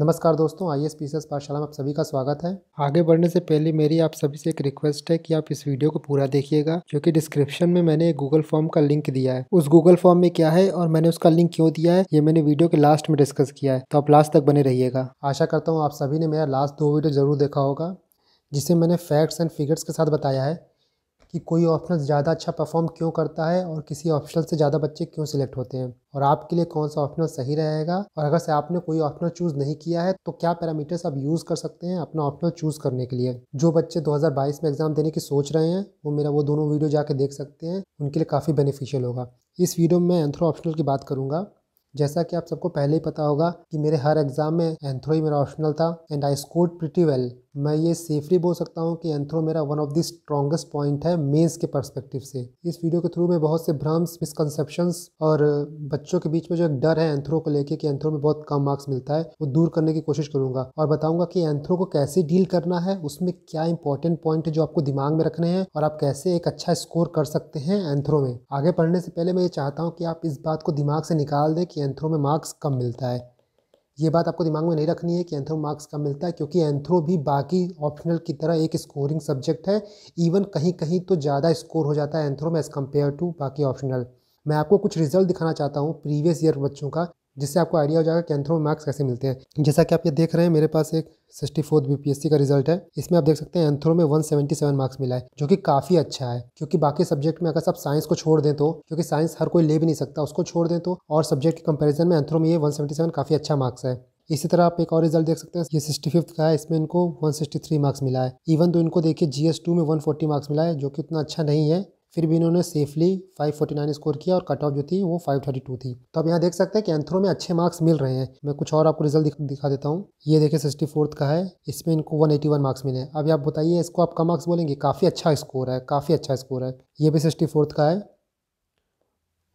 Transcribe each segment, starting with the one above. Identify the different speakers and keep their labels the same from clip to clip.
Speaker 1: नमस्कार दोस्तों I S P S पाठशाला में आप सभी का स्वागत है आगे बढ़ने से पहले मेरी आप सभी से एक रिक्वेस्ट है कि आप इस वीडियो को पूरा देखिएगा क्योंकि डिस्क्रिप्शन में मैंने एक गूगल फॉर्म का लिंक दिया है उस गूगल फॉर्म में क्या है और मैंने उसका लिंक क्यों दिया है ये मैंने वीडियो के लास्ट में डिस्कस किया है तो आप लास्ट तक बने रहिएगा आशा करता हूँ आप सभी ने मेरा लास्ट दो वीडियो जरूर देखा होगा जिसे मैंने फैक्ट्स एंड फिगर्स के साथ बताया है कि कोई ऑप्शनल ज़्यादा अच्छा परफॉर्म क्यों करता है और किसी ऑप्शनल से ज़्यादा बच्चे क्यों सिलेक्ट होते हैं और आपके लिए कौन सा ऑप्शनल सही रहेगा और अगर से आपने कोई ऑप्शनल चूज़ नहीं किया है तो क्या पैरामीटर्स आप यूज़ कर सकते हैं अपना ऑप्शनल चूज़ करने के लिए जो बच्चे 2022 में एग्ज़ाम देने की सोच रहे हैं वो मेरा वो दोनों वीडियो जाके देख सकते हैं उनके लिए काफ़ी बेनिफिशियल होगा इस वीडियो में एंथ्रो ऑप्शनल की बात करूँगा जैसा कि आप सबको पहले ही पता होगा कि मेरे हर एग्ज़ाम में एंथ्रो ही मेरा ऑप्शनल था and I score pretty well मैं ये सेफली बोल सकता हूँ कि एंथ्रो मेरा one of the strongest point है मेंस के पर्सपेक्टिव से इस वीडियो के थ्रू मैं बहुत से भ्रम्स मिसकनसेप्शंस और बच्चों के बीच में जो एक डर है एंथ्रो को लेके कि एंथ्रो में बहुत कम मार्क्स मिलता है वो दूर करने की कोशिश करूंगा और बताऊंगा कि एंथ्रो को कैसे डील करना है उसमें क्या इंपॉर्टेंट पॉइंट है जो आपको दिमाग में रखने हैं और आप कैसे एक अच्छा स्कोर कर सकते हैं एंथ्रो में आगे पढ़ने से पहले मैं ये चाहता हूँ कि आप इस बात को दिमाग से निकाल दें कि एंथ्रो में मार्क्स कम मिलता है ये बात आपको दिमाग में नहीं रखनी है कि एंथ्रो मार्क्स कम मिलता है क्योंकि एंथ्रो भी बाकी ऑप्शनल की तरह एक स्कोरिंग सब्जेक्ट है इवन कहीं कहीं तो ज़्यादा स्कोर हो जाता है एंथ्रो में एज़ कम्पेयर टू बाकी ऑप्शनल मैं आपको कुछ रिजल्ट दिखाना चाहता हूँ प्रीवियस ईयर बच्चों का जिससे आपको आइडिया हो जाएगा कि एंथ्रो में मार्क्स कैसे मिलते हैं जैसा कि आप ये देख रहे हैं मेरे पास एक सिक्सटी फोर्थ बीपीएससी का रिजल्ट है इसमें आप देख सकते हैं एंथ्रो में 177 मार्क्स मिला है जो कि काफ़ी अच्छा है क्योंकि बाकी सब्जेक्ट में अगर सब साइंस को छोड़ दें तो क्योंकि साइंस हर कोई ले भी नहीं सकता उसको छोड़ दें तो और सब्जेक्ट के कंपेरिजन में एंथ्रो में ये वन काफ़ी अच्छा मार्क्स है इसी तरह आप एक और रिजल्ट देख सकते हैं ये सिक्सटी फिफ्थ का है इसमें इनको 163 मार्क्स मिला है इवन तो इनको देखिए जीएस टू में 140 मार्क्स मिला है जो कि उतना अच्छा नहीं है फिर भी इन्होंने सेफली 549 स्कोर किया और कट ऑफ जो थी वो 532 थी तो अब यहाँ देख सकते हैं कि एंथ्रो में अच्छे मार्क्स मिल रहे हैं मैं कुछ और आपको रिजल्ट दिख, दिखा देता हूँ ये देखिए सिक्सटी का है इसमें इनको 181 मार्क्स मिले अभी आप बताइए इसको आप कम मार्क्स बोलेंगे काफ़ी अच्छा स्कोर है काफ़ी अच्छा स्कोर है ये भी सिक्सटी का है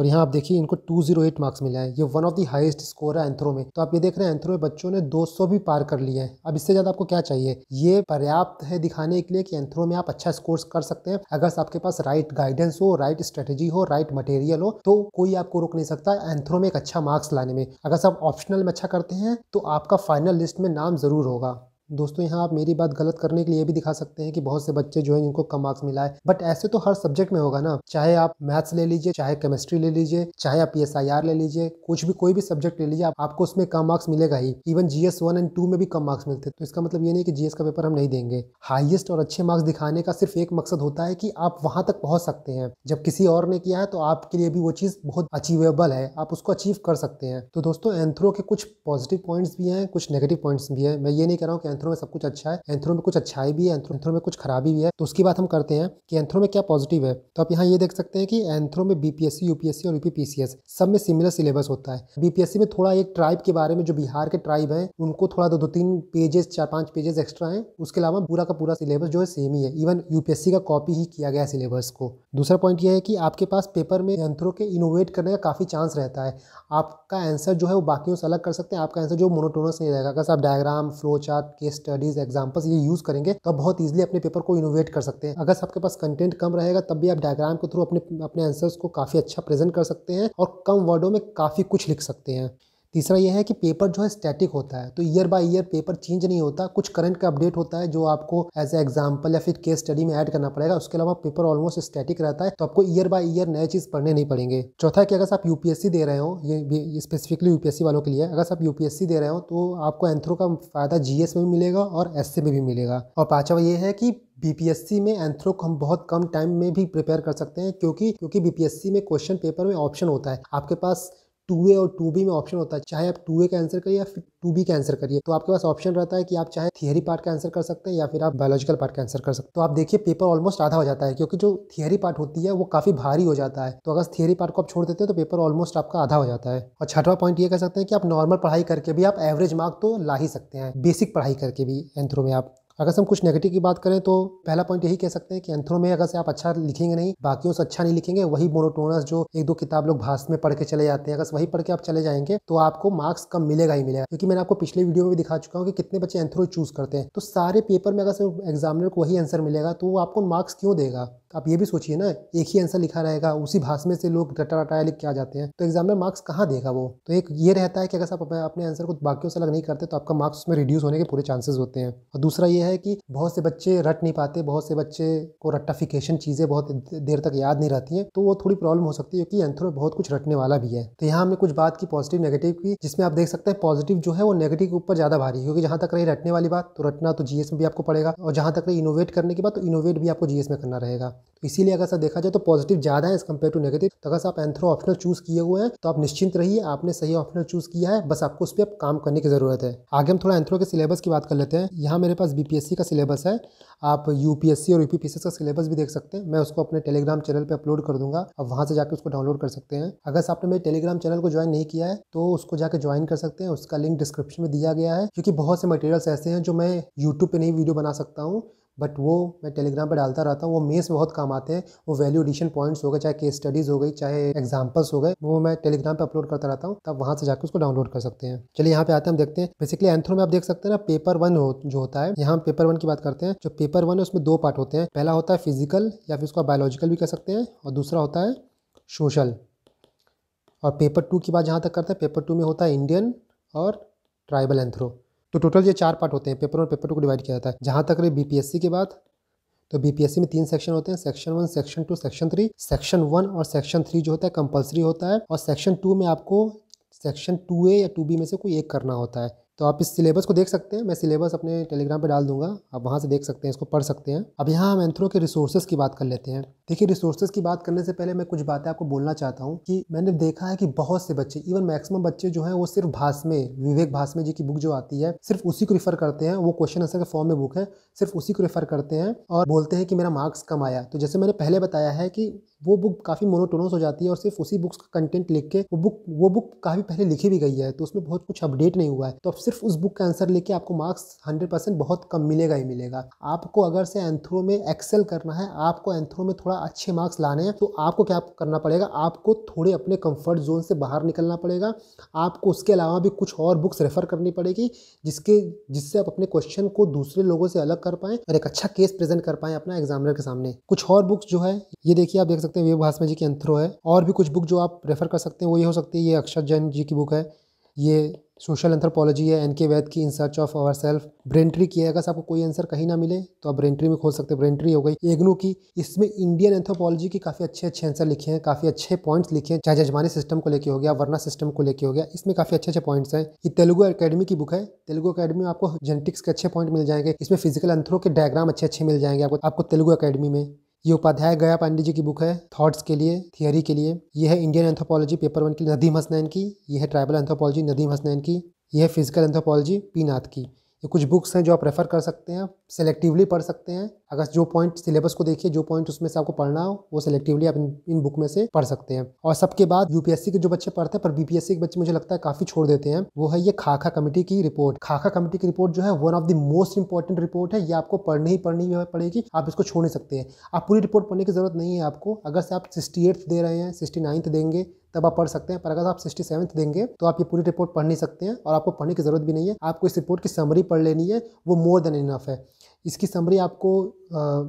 Speaker 1: और यहाँ आप देखिए इनको 208 मार्क्स मिला है ये one of the highest score है एंथ्रो में तो आप ये देख रहे हैं एंथ्रो में बच्चों ने 200 भी पार कर लिया है अब इससे ज़्यादा आपको क्या चाहिए ये पर्याप्त है दिखाने के लिए कि एंथ्रो में आप अच्छा स्कोर कर सकते हैं अगर आपके पास राइट गाइडेंस हो राइट स्ट्रेटेजी हो राइट मटेरियल हो तो कोई आपको रोक नहीं सकता एंथ्रो में एक अच्छा मार्क्स लाने में अगर आप ऑप्शनल में अच्छा करते हैं तो आपका फाइनल लिस्ट में नाम जरूर होगा दोस्तों यहाँ आप मेरी बात गलत करने के लिए भी दिखा सकते हैं कि बहुत से बच्चे जो है जिनको कम मार्क्स मिला है बट ऐसे तो हर सब्जेक्ट में होगा ना चाहे आप मैथ्स ले लीजिए चाहे केमिस्ट्री ले लीजिए चाहे आप पी ले लीजिए कुछ भी कोई भी सब्जेक्ट ले लीजिए आप, आपको उसमें कम मार्क्स मिलेगा ही even G S and two में भी कम मार्क्स मिलते तो इसका मतलब ये नहीं कि जीएस का पेपर हम नहीं देंगे हाइएस्ट और अच्छे मार्क्स दिखाने का सिर्फ एक मकसद होता है कि आप वहां तक पहुंच सकते हैं जब किसी और ने किया है तो आपके लिए भी वो चीज़ बहुत अचीवेबल है आप उसको अचीव कर सकते हैं तो दोस्तों एंथ्रो के कुछ पॉजिटिव पॉइंट्स भी हैं कुछ नेगेटिव पॉइंट्स भी हैं मैं ये नहीं कह रहा हूँ एंथ्रो में सब कुछ अच्छा है एंथ्रो में कुछ अच्छाई भी है एंथ्रो एंथ्रो में कुछ खराबी भी है तो उसकी बात हम करते हैं कि एंथ्रो में क्या पॉजिटिव है तो आप यहाँ ये देख सकते हैं कि एंथ्रो में बीपीएससी यूपीएससी और यूपीपीसीएस सब में सिमिलर सिलेबस होता है बीपीएससी में थोड़ा एक ट्राइब के बारे में जो बिहार के ट्राइब है उनको थोड़ा दो दो तीन पेजेस चार पांच पेजेस एक्स्ट्रा है उसके अलावा पूरा का पूरा सिलेबस जो है सेम ही है इवन यूपीएससी का कॉपी ही किया गया सिलेबस को दूसरा पॉइंट यह है कि आपके पास पेपर में एंथ्रो के इनोवेट करने का काफ़ी चांस रहता है आपका आंसर जो है वो बाकियों से अलग कर सकते हैं आपका आंसर जो मोनोटोनस नहीं रहेगा अगर आप डायग्राम फ्लो चार्ट के केस स्टडीज एग्जाम्पल्स ये यूज करेंगे तो बहुत ईजिली अपने पेपर को इनोवेट कर सकते हैं अगर आपके पास कंटेंट कम रहेगा तब भी आप डायग्राम के थ्रू अपने अपने आंसर्स को काफ़ी अच्छा प्रेजेंट कर सकते हैं और कम वर्डों में काफ़ी कुछ लिख सकते हैं तीसरा यह है कि पेपर जो है स्टैटिक होता है तो year by year paper change नहीं होता कुछ करंट का अपडेट होता है जो आपको एज ए एग्जाम्पल या फिर केस स्टडी में ऐड करना पड़ेगा उसके अलावा पेपर ऑलमोस्ट स्टैटिक रहता है तो आपको ईयर बाय ईयर नए चीज़ पढ़ने नहीं पड़ेंगे चौथा कि अगर आप यूपीएससी दे रहे हो ये स्पेसिफिकली यूपीएससी वालों के लिए अगर आप यूपीएससी दे रहे हो तो आपको एंथ्रो का फ़ायदा जीएस में भी मिलेगा और एस में भी मिलेगा और पाँचवा ये है कि बीपीएससी में एंथ्रो को हम बहुत कम टाइम में भी प्रिपेयर कर सकते हैं क्योंकि क्योंकि बीपीएससी में क्वेश्चन पेपर में ऑप्शन होता है आपके पास टू ए और टू बी में ऑप्शन होता है चाहे आप टू ए का आंसर करिए या फिर टू बी का आंसर करिए तो आपके पास ऑप्शन रहता है कि आप चाहे थियरी पार्ट का आंसर कर सकते हैं या फिर आप बायोलॉजिकल पार्ट का आंसर कर सकते हैं तो आप देखिए पेपर ऑलमोस्ट आधा हो जाता है क्योंकि जो थियरी पार्ट होती है वो काफ़ी भारी हो जाता है तो अगर थियरी पार्ट को आप छोड़ देते हैं तो पेपर ऑलमोस्ट आपका आधा हो जाता है और छठवा पॉइंट ये कह सकते हैं कि आप नॉर्मल पढ़ाई करके भी आप एवरेज मार्क तो ला ही सकते हैं बेसिक पढ़ाई करके भी एंथ्रो में आप अगर हम कुछ नेगेटिव की बात करें तो पहला पॉइंट यही कह सकते हैं कि एंथ्रो में अगर से आप अच्छा लिखेंगे नहीं बाकियों से अच्छा नहीं लिखेंगे वही मोनोटोनस जो एक दो किताब लोग भाष में पढ़ के चले जाते हैं अगर वही पढ़ के आप चले जाएंगे तो आपको मार्क्स कम मिलेगा ही मिलेगा क्योंकि मैंने आपको पिछले वीडियो में भी दिखा चुका हूँ कि कितने बच्चे एंथ्रो चूज करते हैं तो सारे पेपर में अगर एग्जामिनर को वही आंसर मिलेगा तो वो आपको मार्क्स क्यों देगा तो आप ये भी सोचिए ना एक ही आंसर लिखा रहेगा उसी भाषा में से लोग रटा रटाया लिख के आ जाते हैं तो एग्जाम में मार्क्स कहाँ देगा वो तो एक ये रहता है कि अगर आप अपने आंसर को बाकियों से अलग नहीं करते तो आपका मार्क्स उसमें रिड्यूस होने के पूरे चांसेस होते हैं और दूसरा ये है कि बहुत से बच्चे रट नहीं पाते बहुत से बच्चे को रट्टाफिकेशन चीज़ें बहुत देर तक याद नहीं रहती हैं तो वो थोड़ी प्रॉब्लम हो सकती है क्योंकि आंसर में बहुत कुछ रटने वाला भी है तो यहाँ हमने कुछ बात की पॉजिटिव नेगेटिव की जिसमें आप देख सकते हैं पॉजिटिव जो है वो नेगेटिव के ऊपर ज़्यादा भारी क्योंकि जहाँ तक रही रटने वाली बात तो रटना तो जीएस में भी आपको पड़ेगा और जहाँ तक रही इनोवेट करने की बात तो इनोवेट भी आपको जीएस में करना रहेगा तो इसीलिए अगर सर देखा जाए तो पॉजिटिव ज़्यादा है एज कम्पेयर टू नेगेटिव तो अगर आप एंथ्रो ऑप्शनल चूज़ किए हुए हैं तो आप निश्चिंत रहिए आपने सही ऑप्शनल चूज़ किया है बस आपको उस पर आप काम करने की ज़रूरत है आगे हम थोड़ा एंथ्रो के सिलेबस की बात कर लेते हैं यहाँ मेरे पास बीपीएससी का सिलेबस है आप यूपीएससी और यूपीपीसी का सिलेबस भी देख सकते हैं मैं उसको अपने टेलीग्राम चैनल पर अपलोड कर दूंगा आप वहाँ से जाकर उसको डाउनलोड कर सकते हैं अगर आपने मेरे टेलीग्राम चैनल को ज्वाइन नहीं किया है तो उसको जाकर ज्वाइन कर सकते हैं उसका लिंक डिस्क्रिप्शन में दिया गया है क्योंकि बहुत से मटेरियल्स ऐसे हैं जो मैं यूट्यूब पर नहीं वीडियो बना सकता हूँ बट वो मैं टेलीग्राम पर डालता रहता हूँ वो मेस बहुत काम आते हैं वो वैल्यू एडिशन पॉइंट्स हो गए चाहे केस स्टडीज़ हो गई चाहे एग्जाम्पल्स हो गए वो मैं टेलीग्राम पर अपलोड करता रहता हूँ तब वहाँ से जाकर उसको डाउनलोड कर सकते हैं चलिए यहाँ पे आते हैं हम देखते हैं बेसिकली एंथ्रो में आप देख सकते हैं ना पेपर वन हो, जो होता है यहाँ पेपर वन की बात करते हैं जो पेपर वन है उसमें दो पार्ट होते हैं पहला होता है फिजिकल या फिर उसको बायोलॉजिकल भी कह सकते हैं और दूसरा होता है सोशल और पेपर टू की बात जहाँ तक करते हैं पेपर टू में होता है इंडियन और ट्राइबल एंथ्रो तो टोटल ये चार पार्ट होते हैं पेपर और पेपर टू को डिवाइड किया जाता है जहाँ तक रही बीपीएससी की बात तो बीपीएससी में तीन सेक्शन होते हैं section one section two section three section one और सेक्शन थ्री जो होता है कंपलसरी होता है और सेक्शन टू में आपको सेक्शन टू ए या टू बी में से कोई एक करना होता है तो आप इस सिलेबस को देख सकते हैं मैं सिलेबस अपने टेलीग्राम पे डाल दूंगा आप वहाँ से देख सकते हैं इसको पढ़ सकते हैं अब यहाँ हम एंथ्रो के रिसोर्सेज की बात कर लेते हैं देखिए रिसोर्सेज की बात करने से पहले मैं कुछ बातें आपको बोलना चाहता हूँ कि मैंने देखा है कि बहुत से बच्चे इवन मैक्सिमम बच्चे जो है वो सिर्फ भाषमे विवेक भाषमे जी की बुक जो आती है सिर्फ उसी को रिफर करते हैं वो क्वेश्चन आंसर के फॉर्म में बुक है सिर्फ उसी को रिफर करते हैं और बोलते हैं कि मेरा मार्क्स कम आया तो जैसे मैंने पहले बताया है कि वो बुक काफ़ी मोनोटोनस हो जाती है और सिर्फ उसी बुक्स का कंटेंट लिख के वो बुक वो बुक काफ़ी पहले लिखी भी गई है तो उसमें बहुत कुछ अपडेट नहीं हुआ है तो अब सिर्फ उस बुक का आंसर लेके आपको मार्क्स हंड्रेड परसेंट बहुत कम मिलेगा ही मिलेगा आपको अगर से एंथ्रो में एक्सेल करना है आपको एंथ्रो में थोड़ा अच्छे मार्क्स लाने हैं तो आपको क्या करना पड़ेगा आपको थोड़े अपने कम्फर्ट जोन से बाहर निकलना पड़ेगा आपको उसके अलावा भी कुछ और बुक्स रेफर करनी पड़ेगी जिसके जिससे आप अपने क्वेश्चन को दूसरे लोगों से अलग कर पाएँ और एक अच्छा केस प्रेजेंट कर पाएँ अपना एग्जामिनर के सामने कुछ और बुक्स जो है ये देखिए आप देख सकते सकते हैं वे भास्मा जी के अंथ्रो है और भी कुछ बुक जो आप रेफर कर सकते हैं वो ये हो सकती है ये अक्षर जैन जी की बुक है ये सोशल एंथ्रोपोलॉजी है एनके वैद की in search of our self ब्रेंट्री की है अगर आपको कोई आंसर कहीं ना मिले तो आप ब्रेंट्री में खोल सकते हैं ब्रेंट्री हो गई एग्नो की इसमें इंडियन एंथ्रोपोलॉजी की काफ़ी अच्छे अच्छे आंसर लिखे हैं काफ़ी अच्छे पॉइंट्स लिखे हैं चाहे जजमानी सिस्टम को लेकर हो गया वर्ना सिस्टम को लेकर हो गया इसमें काफ़ी अच्छे अच्छे पॉइंट्स हैं ये तेलुगु अकेडमी की बुक है तेलुगु अकेडमी में आपको जेनेटिक्स के अच्छे पॉइंट मिल जाएंगे इसमें फिजिकल एंथ्रो के डायग्राम अच्छे अच्छे मिल जाएंगे आपको आपको तेलुगु अकेडमी में ये उपाध्याय गया पांडे जी की बुक है थॉट्स के लिए थियोरी के लिए यह है इंडियन एंथोपोलॉजी पेपर वन की नदीम हसनैन की यह है ट्राइबल एंथोपोलॉजी नदीम हसनैन की यह है फिजिकल एंथोपोलॉजी पी नाथ की ये कुछ बुक्स हैं जो आप रेफ़र कर सकते हैं सेलेक्टिवली पढ़ सकते हैं अगर जो पॉइंट सिलेबस को देखिए जो पॉइंट उसमें से आपको पढ़ना हो वो सिलेक्टिवली आप इन, इन बुक में से पढ़ सकते हैं और सबके बाद यूपीएससी के जो बच्चे पढ़ते हैं पर बीपीएससी के बच्चे मुझे लगता है काफी छोड़ देते हैं वो है ये खाखा कमेटी की रिपोर्ट खाखा कमेटी की रिपोर्ट जो है one of the most important report है ये आपको पढ़नी ही पढ़नी पड़ेगी आप इसको छोड़ नहीं सकते हैं आप पूरी रिपोर्ट पढ़ने की जरूरत नहीं है आपको अगर से आप सिक्सटी दे रहे हैं सिक्सटी देंगे तब आप पढ़ सकते हैं पर अगर आप सिक्सटी सेवन्थ देंगे तो आप ये पूरी रिपोर्ट पढ़ नहीं सकते हैं और आपको पढ़ने की जरूरत भी नहीं है आपको इस रिपोर्ट की समरी पढ़ लेनी है वो मोर देन इनफ है इसकी समरी आपको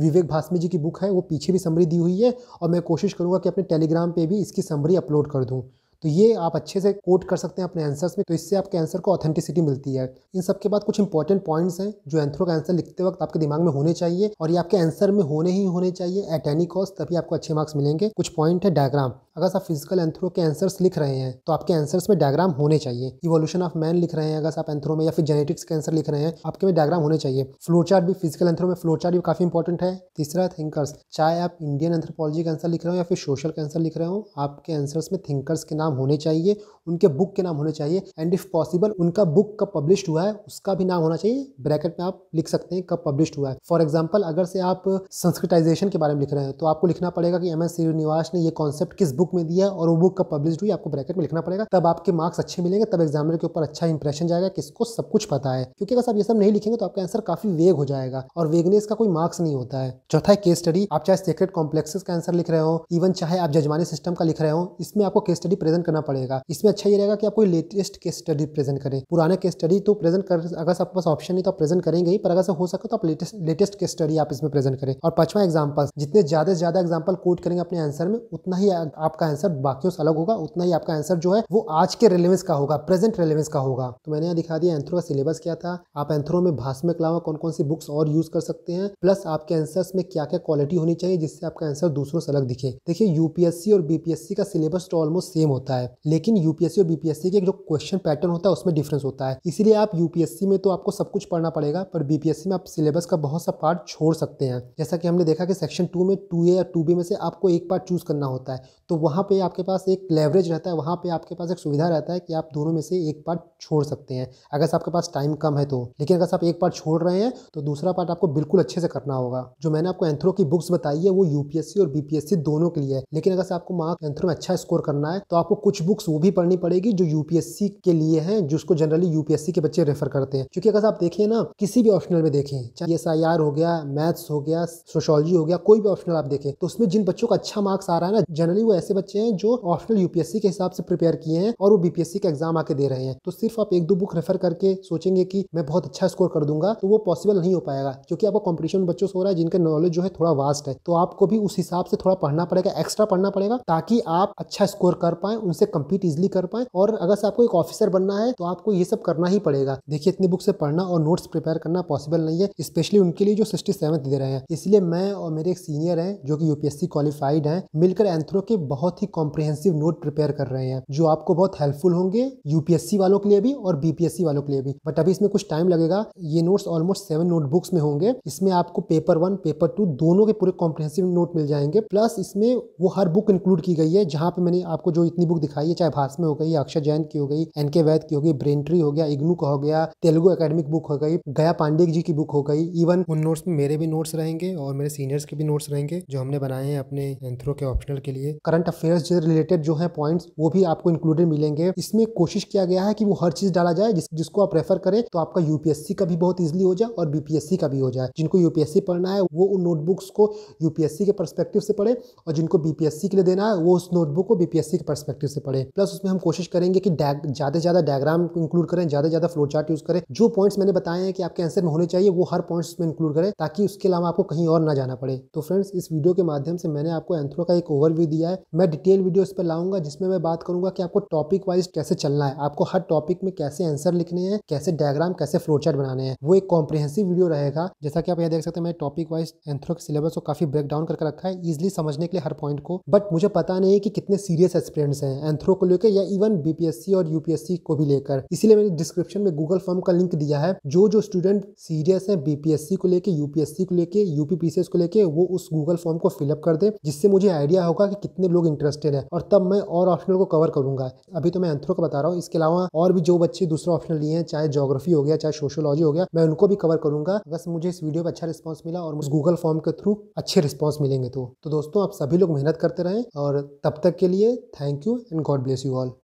Speaker 1: विवेक भास्मी जी की बुक है वो पीछे भी समरी दी हुई है और मैं कोशिश करूँगा कि अपने टेलीग्राम पर भी इसकी समरी अपलोड कर दूँ तो ये आप अच्छे से कोट कर सकते हैं अपने आंसर्स में तो इससे आपके आंसर को ऑथेंटिसिटी मिलती है इन सब के बाद कुछ इंपॉर्टेंट पॉइंट्स हैं जो एंथ्रो का आंसर लिखते वक्त आपके दिमाग में होने चाहिए और ये आपके आंसर में होने ही होने चाहिए एट एनी कॉस्ट तभी आपको अच्छे मार्क्स मिलेंगे कुछ पॉइंट है डायग्राम अगर आप फिजिकल एंथ्रो के आंसर्स लिख रहे हैं तो आपके आंसर्स में डायग्राम होने चाहिए इवोल्यूशन ऑफ मैन लिख रहे हैं अगर आप एंथ्रो में या फिर जेनेटिक्स के आंसर लिख रहे हैं आपके में डायग्राम होने चाहिए फ्लो चार्ट भी फिजिकल एंथ्रो में फ्लो चार्ट भी काफी इंपॉर्टेंट है तीसरा थिंकर्स चाहे आप इंडियन एंथ्रोपोलॉजी का आंसर लिख रहे हो या फिर सोशल का आंसर लिख रहे हो आपके आंसर्स में थिंकर्स के नाम होने चाहिए उनके बुक के नाम होने चाहिए एंड इफ पॉसिबल उनका बुक कब पब्लिश हुआ है उसका भी नाम होना चाहिए ब्रैकेट में आप लिख सकते हैं कब पब्लिश हुआ है फॉर एग्जाम्पल अगर से आप संस्कृताइजेशन के बारे में लिख रहे हैं तो आपको लिखना पड़ेगा कि एम एस श्रीनिवास ने ये कॉन्सेप्ट किस बुक बुक में दिया और वो बुक कब पब्लिश हुई आपको ब्रैकेट में लिखना पड़ेगा तब आपके मार्क्स अच्छे मिलेंगे तब एग्जामिनर के ऊपर अच्छा इंप्रेशन जाएगा किसको सब कुछ पता है क्योंकि अगर आप ये सब नहीं लिखेंगे तो आपका आंसर काफी वेग हो जाएगा और वेगनेस का कोई मार्क्स नहीं होता है चौथा केस स्टडी आप चाहे सीक्रेट कॉम्प्लेक्सेस का आंसर लिख रहे हो इवन चाहे आप जजमानी सिस्टम का लिख रहे हो इसमें आपको केस स्टडी प्रेजेंट करना पड़ेगा इसमें अच्छा ये रहेगा कि आप कोई लेटेस्ट केस स्टडी प्रेजेंट करें पुराने केस स्टडी तो प्रेजेंट कर अगर आपके पास ऑप्शन नहीं तो आप प्रेजेंट करेंगे ही पर अगर हो सके तो आप लेटेस्ट लेटेस्ट केस स्टडी आप इसमें प्रेजेंट करें और पांचवा एग्जाम्पल जितने ज्यादा से ज्यादा एग्जाम्पल कोट करेंगे अपने आंसर में उतना ही आप आपका आंसर बाकी से अलग होगा उतना ही आपका आंसर जो है वो आज के रेलेवेंस का होगा प्रेजेंट रेलेवेंस का होगा तो मैंने यहाँ दिखा दिया एंथ्रो का सिलेबस क्या था आप एंथ्रो में भाषा के अलावा कौन कौन सी बुक्स और यूज कर सकते हैं प्लस आपके आंसर में क्या क्या क्वालिटी होनी चाहिए जिससे आपका आंसर दूसरों से अलग दिखे देखिए यूपीएससी और बीपीएससी का सिलेबस तो ऑलमोस्ट सेम होता है लेकिन यूपीएससी और बीपीएससी के जो क्वेश्चन पैटर्न होता है उसमें डिफरेंस होता है इसलिए आप यूपीएससी में तो आपको सब कुछ पढ़ना पड़ेगा पर बीपीएससी में आप सिलेबस का बहुत सा पार्ट छोड़ सकते हैं जैसा कि हमने देखा कि सेक्शन टू में टू ए या टू बी में से आपको एक पार्ट चूज करना होता है तो वहाँ पे आपके पास एक लेवरेज रहता है वहाँ पे आपके पास एक सुविधा रहता है कि आप दोनों में से एक पार्ट छोड़ सकते हैं अगर आपके पास टाइम कम है तो लेकिन अगर आप एक पार्ट छोड़ रहे हैं तो दूसरा पार्ट आपको बिल्कुल अच्छे से करना होगा जो मैंने आपको एंथ्रो की बुक्स बताई है वो यूपीएससी और बीपीएससी दोनों के लिए है लेकिन अगर आपको मार्क्स एंथ्रो में अच्छा स्कोर करना है तो आपको कुछ बुक्स वो भी पढ़नी पड़ेगी जो यूपीएससी के लिए है जिसको जनरली यूपीएससी के बच्चे रेफर करते हैं क्योंकि अगर आप देखें ना किसी भी ऑप्शनल में देखें चाहे एस हो गया मैथ्स हो गया सोशोलॉजी हो गया कोई भी ऑप्शनल आप देखें तो उसमें जिन बच्चों का अच्छा मार्क्स आ रहा है ना जनरली वो ऐसे बच्चे हैं जो ऑप्शनल यूपीएससी के हिसाब से प्रिपेयर किए हैं और वो बीपीएससी का एग्जाम आके दे रहे हैं तो सिर्फ आप एक दो बुक रेफर करके सोचेंगे कि मैं बहुत अच्छा स्कोर कर दूंगा तो वो पॉसिबल नहीं हो पाएगा क्योंकि आपका कॉम्पिटिशन बच्चों से हो रहा है जिनका नॉलेज जो है थोड़ा वास्ट है तो आपको भी उस हिसाब से थोड़ा पढ़ना पड़ेगा एक्स्ट्रा पढ़ना पड़ेगा ताकि आप अच्छा स्कोर कर पाए उनसे कम्पीट इजिली कर पाए और अगर आपको एक ऑफिसर बनना है तो आपको ये सब करना ही पड़ेगा देखिए इतनी बुक से पढ़ना और नोट्स प्रिपेयर करना पॉसिबल नहीं है स्पेशली उनके लिए जो सिक्सटी दे रहे हैं इसलिए मैं और मेरे एक सीनियर हैं जो कि यूपीएससी क्वालिफाइड हैं मिलकर एंथ्रो के बहुत बहुत ही कॉम्प्रिहेंसिव नोट प्रिपेयर कर रहे हैं जो आपको बहुत हेल्पफुल होंगे यूपीएससी वालों के लिए भी और बीपीएससी वालों के लिए भी बट अभी इसमें कुछ टाइम लगेगा ये नोट्स ऑलमोस्ट सेवन नोटबुक्स में होंगे इसमें आपको पेपर वन पेपर टू दोनों के पूरे कॉम्प्रिहेंसिव नोट मिल जाएंगे प्लस इसमें वो हर बुक इंक्लूड की गई है जहां पे मैंने आपको जो इतनी बुक दिखाई है चाहे भाष में हो गई अक्षय जैन की हो गई एनके वैद की हो गई ब्रेंट्री हो गया इग्नू का हो गया तेलुगु अकेडमिक बुक हो गई गया पांडे जी की बुक हो गई इवन उन नोट्स में मेरे भी नोट्स रहेंगे और मेरे सीनियर्स के भी नोट्स रहेंगे जो हमने बनाए हैं अपने एंथ्रो के ऑप्शनल के लिए करंट करंट अफेयर्स जो रिलेटेड जो है पॉइंट्स वो भी आपको इंक्लूडेड मिलेंगे इसमें कोशिश किया गया है कि वो हर चीज डाला जाए जिस, जिसको आप रेफर करें तो आपका यूपीएससी का भी बहुत ईजिली हो जाए और बीपीएससी का भी हो जाए जिनको यूपीएससी पढ़ना है वो उन नोटबुक्स को यूपीएससी के परस्पेक्टिव से पढ़े और जिनको बीपीएससी के लिए देना है वो उस नोटबुक को बीपीएससी के परस्पेक्टिव से पढ़े प्लस उसमें हम कोशिश करेंगे कि ज्यादा से ज्यादा डायग्राम इंक्लूड करें ज्यादा ज्यादा फ्लो चार्ट यूज करें जो पॉइंट्स मैंने बताए हैं कि आपके आंसर में होने चाहिए वो हर पॉइंट में इंक्लूड करें ताकि उसके अलावा आपको कहीं और ना जाना पड़े तो फ्रेंड्स इस वीडियो के माध्यम से मैंने आपको एंथ्रो का एक ओवरव्यू दिया है मैं डिटेल वीडियो इस पर लाऊंगा जिसमें मैं बात करूंगा कि आपको टॉपिक वाइज कैसे चलना है आपको हर टॉपिक में कैसे आंसर लिखने हैं कैसे डायग्राम कैसे फ्लोचार्ट बनाने हैं वो एक कॉम्प्रिहेंसिव वीडियो रहेगा जैसा कि आप यहाँ देख सकते हैं मैं टॉपिक वाइज एंथ्रो सिलेबस को काफी ब्रेक डाउन करके रखा है इजिली समझने के लिए हर पॉइंट को बट मुझे पता नहीं है कि कितने सीरियस एक्सपीरियंस हैं एंथ्रो को लेकर या इवन बीपीएससी और यूपीएससी को भी लेकर इसीलिए मैंने डिस्क्रिप्शन में गूगल फॉर्म का लिंक दिया है जो जो स्टूडेंट सीरियस है बीपीएससी को लेकर यूपीएससी को लेकर यूपीपीसीएस को लेकर वो उस गूगल फॉर्म को फिलअप कर दे जिससे मुझे आइडिया होगा कि कितने लोग लोग इंटरेस्टेड है और तब मैं और ऑप्शनल को कवर करूंगा अभी तो मैं एंथ्रो का बता रहा हूँ इसके अलावा और भी जो बच्चे दूसरा ऑप्शनल लिए हैं चाहे जोग्राफी हो गया चाहे सोशोलॉजी हो गया मैं उनको भी कवर करूंगा बस मुझे इस वीडियो पर अच्छा रिस्पॉन्स मिला और गूगल फॉर्म के थ्रू अच्छे रिस्पॉन्स मिलेंगे तो, तो दोस्तों आप सभी लोग मेहनत करते रहें और तब तक के लिए thank you and God bless you all